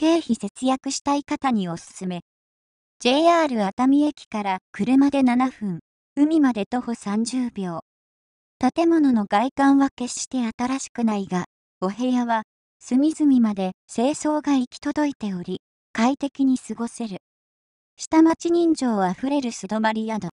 経費節約したい方におすすめ。JR 熱海駅から車で7分、海まで徒歩30秒。建物の外観は決して新しくないが、お部屋は隅々まで清掃が行き届いており、快適に過ごせる。下町人情あふれる素泊まり宿。